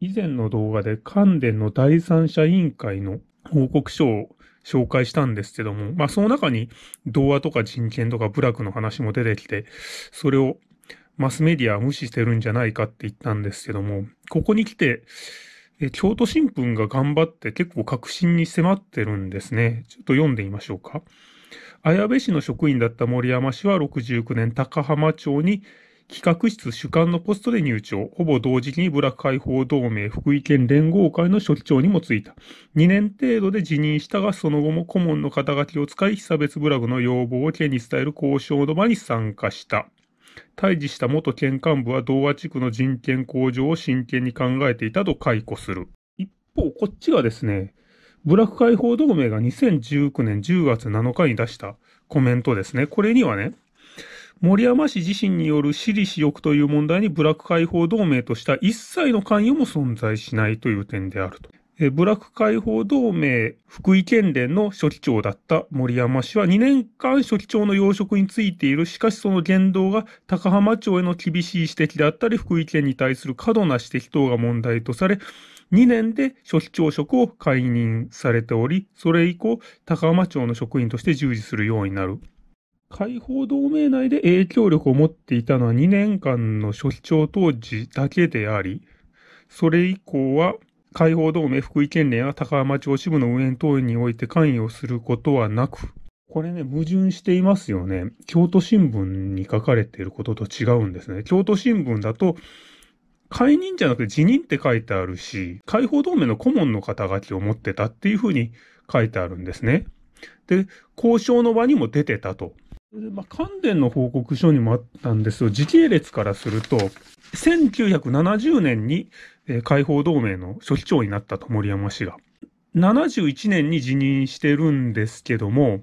以前の動画で関電の第三者委員会の報告書を紹介したんですけども、まあその中に童話とか人権とか部落の話も出てきて、それをマスメディアは無視してるんじゃないかって言ったんですけども、ここに来て、え京都新聞が頑張って結構確信に迫ってるんですね。ちょっと読んでみましょうか。綾部市の職員だった森山氏は69年高浜町に企画室主管のポストで入庁、ほぼ同時期に部落解放同盟福井県連合会の所長にも就いた。2年程度で辞任したが、その後も顧問の肩書きを使い、被差別部落の要望を県に伝える交渉の場に参加した。退治した元県幹部は同和地区の人権向上を真剣に考えていたと解雇する。一方、こっちがですね、部落解放同盟が2019年10月7日に出したコメントですね。これにはね、森山氏自身による私利私欲という問題に部落解放同盟とした一切の関与も存在しないという点であると。部落解放同盟福井県連の書記長だった森山氏は2年間書記長の要職についているしかしその言動が高浜町への厳しい指摘であったり福井県に対する過度な指摘等が問題とされ2年で書記長職を解任されておりそれ以降高浜町の職員として従事するようになる解放同盟内で影響力を持っていたのは2年間の書記長当時だけであり、それ以降は解放同盟福井県連や高浜町支部の運営等において関与することはなく、これね、矛盾していますよね。京都新聞に書かれていることと違うんですね。京都新聞だと、解任じゃなくて辞任って書いてあるし、解放同盟の顧問の肩書きを持ってたっていうふうに書いてあるんですね。で、交渉の場にも出てたと。まあ、関電の報告書にもあったんですよ。時系列からすると、1970年に、えー、解放同盟の書記長になったと森山氏が。71年に辞任してるんですけども、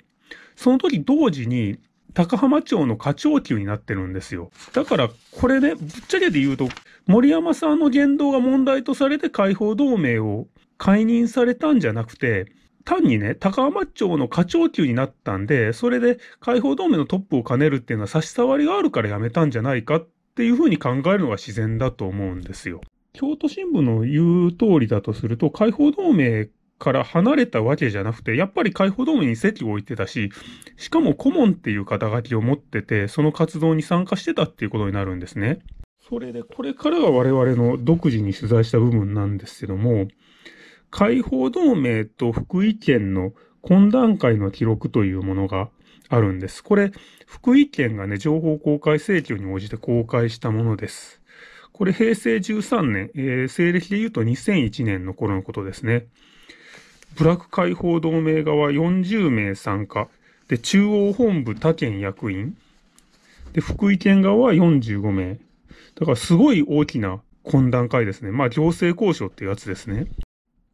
その時同時に高浜町の課長級になってるんですよ。だからこれね、ぶっちゃけで言うと、森山さんの言動が問題とされて解放同盟を解任されたんじゃなくて、単にね、高浜町の課長級になったんで、それで解放同盟のトップを兼ねるっていうのは差し障りがあるからやめたんじゃないかっていうふうに考えるのが自然だと思うんですよ。京都新聞の言う通りだとすると、解放同盟から離れたわけじゃなくて、やっぱり解放同盟に席を置いてたし、しかも顧問っていう肩書きを持ってて、その活動に参加してたっていうことになるんですね。それで、これからが我々の独自に取材した部分なんですけども、解放同盟と福井県の懇談会の記録というものがあるんです。これ、福井県がね、情報公開請求に応じて公開したものです。これ、平成13年、えー、西暦で言うと2001年の頃のことですね。ブラック解放同盟側40名参加。で、中央本部他県役員。で、福井県側は45名。だからすごい大きな懇談会ですね。まあ行政交渉っていうやつですね。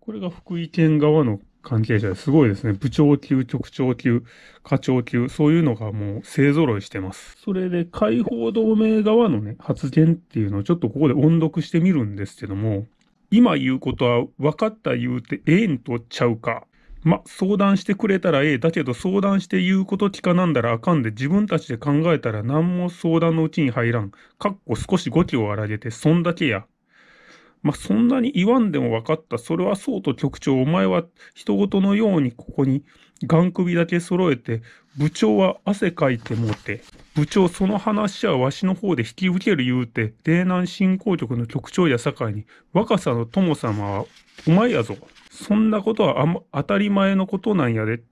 これが福井県側の関係者ですごいですね。部長級、局長級、課長級、そういうのがもう勢揃いしてます。それで、解放同盟側のね、発言っていうのをちょっとここで音読してみるんですけども、今言うことは分かった言うてええんとちゃうか。ま、相談してくれたらええ。だけど相談して言うこと聞かなんだらあかんで自分たちで考えたら何も相談のうちに入らん。かっこ少し語気を荒げて、そんだけや。まあ、そんなに言わんでも分かった。それはそうと局長、お前は人事のようにここに眼首だけ揃えて、部長は汗かいてもうて、部長その話はわしの方で引き受ける言うて、霊南振興局の局長や境に、若さの友様はお前やぞ。そんなことはあ、当たり前のことなんやで。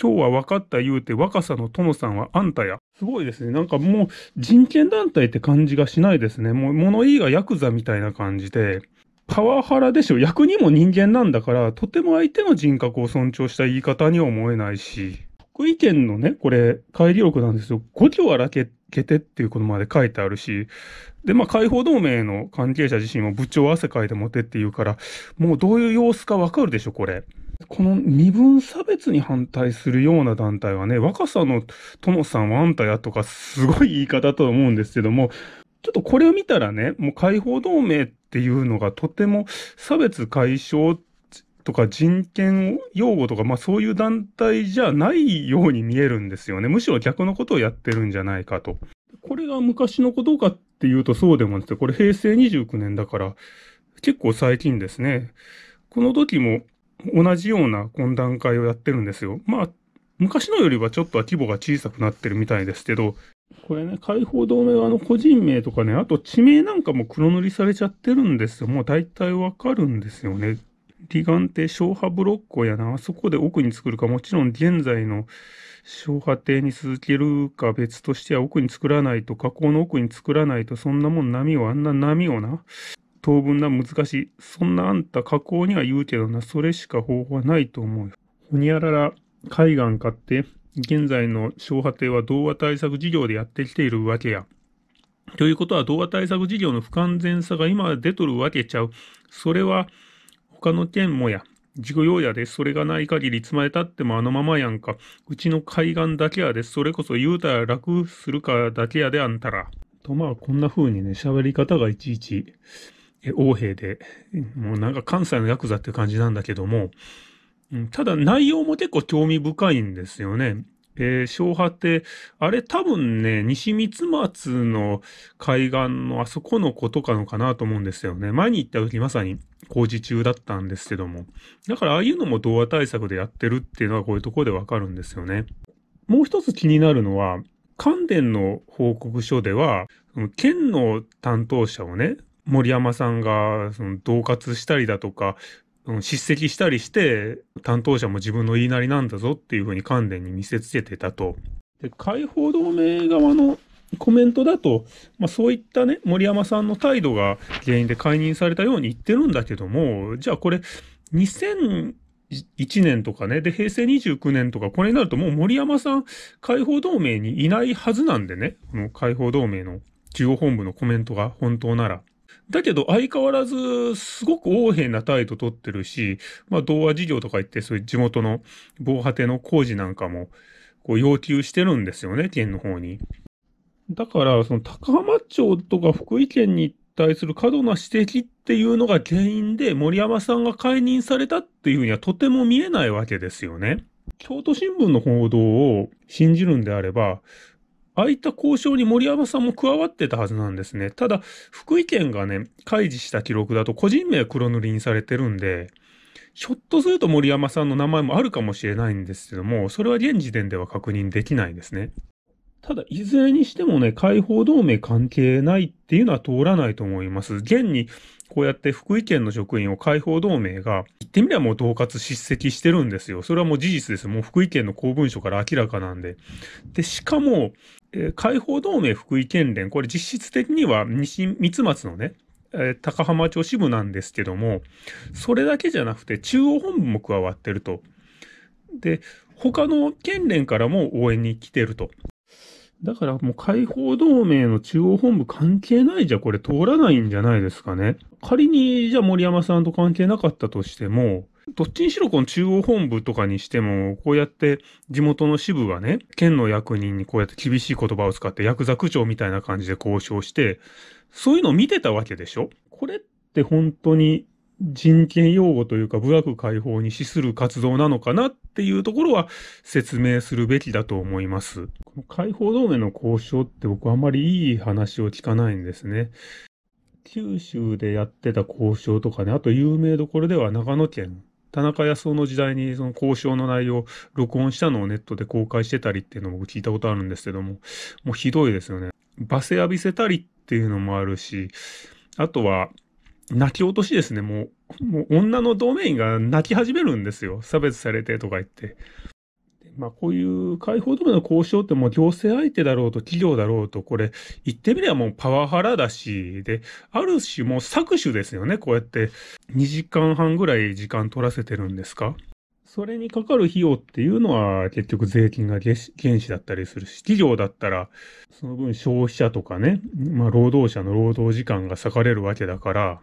今日は分かった言うて若さの殿さんはあんたや。すごいですね。なんかもう人権団体って感じがしないですね。もう物言いがヤクザみたいな感じで。パワハラでしょ。役にも人間なんだから、とても相手の人格を尊重した言い方には思えないし。福井県のね、これ、帰り録なんですよ。5条ロはらけてっていうことまで書いてあるし、で、まあ、解放同盟の関係者自身も部長汗かいて持てって言うから、もうどういう様子かわかるでしょ、これ。この身分差別に反対するような団体はね、若さの友さんはあんたやとか、すごい言い方だと思うんですけども、ちょっとこれを見たらね、もう解放同盟っていうのがとても差別解消とか人権擁護とか、まあそういう団体じゃないように見えるんですよね。むしろ逆のことをやってるんじゃないかと。これが昔のことかっていうとそうでもなくて、これ平成29年だから、結構最近ですね。この時も同じような懇談会をやってるんですよ。まあ、昔のよりはちょっとは規模が小さくなってるみたいですけど、これね、解放同盟はあの個人名とかね、あと地名なんかも黒塗りされちゃってるんですよ。もう大体わかるんですよね。離岸亭昭和ブロッコやな、あそこで奥に作るか、もちろん現在の昭和堤に続けるか別としては奥に作らないと、河口の奥に作らないと、そんなもん波を、あんな波をな、当分な難しい。そんなあんた加工には言うけどな、それしか方法はないと思うよ。ほにゃらら海岸買って、現在の昭波堤は童話対策事業でやってきているわけや。ということは、童話対策事業の不完全さが今出とるわけちゃう。それは、他の県もや、事業やで、それがない限り、つまでたってもあのままやんか。うちの海岸だけやで、それこそ言うたら楽するかだけやで、あんたら。とまあ、こんな風にね、喋り方がいちいち横兵で、もうなんか関西のヤクザって感じなんだけども、ただ内容も結構興味深いんですよね。えー、昭派って、あれ多分ね、西三松の海岸のあそこの子とかのかなと思うんですよね。前に行った時まさに工事中だったんですけども。だからああいうのも童話対策でやってるっていうのはこういうとこでわかるんですよね。もう一つ気になるのは、関連の報告書では、県の担当者をね、森山さんが、その、恫喝したりだとか、叱責したりして、担当者も自分の言いなりなんだぞっていうふうに関連に見せつけてたと。で、解放同盟側のコメントだと、まあ、そういったね、森山さんの態度が原因で解任されたように言ってるんだけども、じゃあこれ、2001年とかね、で、平成29年とか、これになるともう森山さん、解放同盟にいないはずなんでね、この解放同盟の中央本部のコメントが本当なら。だけど相変わらずすごく横柄な態度取ってるし、まあ童話事業とか言ってそういう地元の防波堤の工事なんかもこう要求してるんですよね、県の方に。だから、その高浜町とか福井県に対する過度な指摘っていうのが原因で森山さんが解任されたっていうにはとても見えないわけですよね。京都新聞の報道を信じるんであれば、あいた交渉に森山さんも加わってたはずなんですね。ただ、福井県がね、開示した記録だと個人名黒塗りにされてるんで、ひょっとすると森山さんの名前もあるかもしれないんですけども、それは現時点では確認できないですね。ただ、いずれにしてもね、解放同盟関係ないっていうのは通らないと思います。現に、こうやって福井県の職員を解放同盟が、言ってみればもう統括叱責してるんですよ。それはもう事実です。もう福井県の公文書から明らかなんで。で、しかも、え解放同盟福井県連、これ実質的には西三松のね、え高浜町支部なんですけども、それだけじゃなくて中央本部も加わってると。で、他の県連からも応援に来てると。だからもう解放同盟の中央本部関係ないじゃこれ通らないんじゃないですかね。仮にじゃあ森山さんと関係なかったとしても、どっちにしろこの中央本部とかにしても、こうやって地元の支部がね、県の役人にこうやって厳しい言葉を使って、ヤクザ区長みたいな感じで交渉して、そういうのを見てたわけでしょこれって本当に人権擁護というか、部落解放に資する活動なのかなっていうところは説明するべきだと思います。この解放同盟の交渉って僕あんまりいい話を聞かないんですね。九州でやってた交渉とかね、あと有名どころでは長野県田中康夫の時代にその交渉の内容を録音したのをネットで公開してたりっていうのを僕聞いたことあるんですけども、もうひどいですよね。罵声浴びせたりっていうのもあるし、あとは、泣き落としですね。もう、もう女のドメインが泣き始めるんですよ。差別されてとか言って。まあ、こういう解放とかの交渉ってもう行政相手だろうと企業だろうと、これ、言ってみればもうパワハラだし、で、ある種もう搾取ですよね、こうやって2時間半ぐらい時間取らせてるんですかそれにかかる費用っていうのは結局税金が原資だったりするし、企業だったらその分消費者とかね、まあ労働者の労働時間が割かれるわけだから、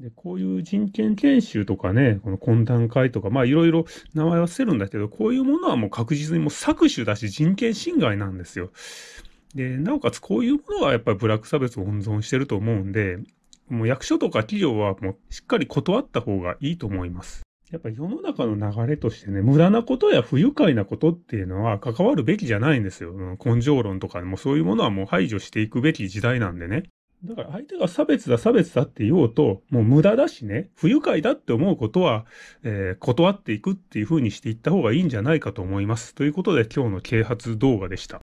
で、こういう人権研修とかね、この懇談会とか、まあいろいろ名前は伏せるんだけど、こういうものはもう確実にもう搾取だし人権侵害なんですよ。で、なおかつこういうものはやっぱりブラック差別を温存してると思うんで、もう役所とか企業はもうしっかり断った方がいいと思います。やっぱ世の中の流れとしてね、無駄なことや不愉快なことっていうのは関わるべきじゃないんですよ。根性論とかもそういうものはもう排除していくべき時代なんでね。だから相手が差別だ差別だって言おうと、もう無駄だしね、不愉快だって思うことは、えー、断っていくっていうふうにしていった方がいいんじゃないかと思います。ということで今日の啓発動画でした。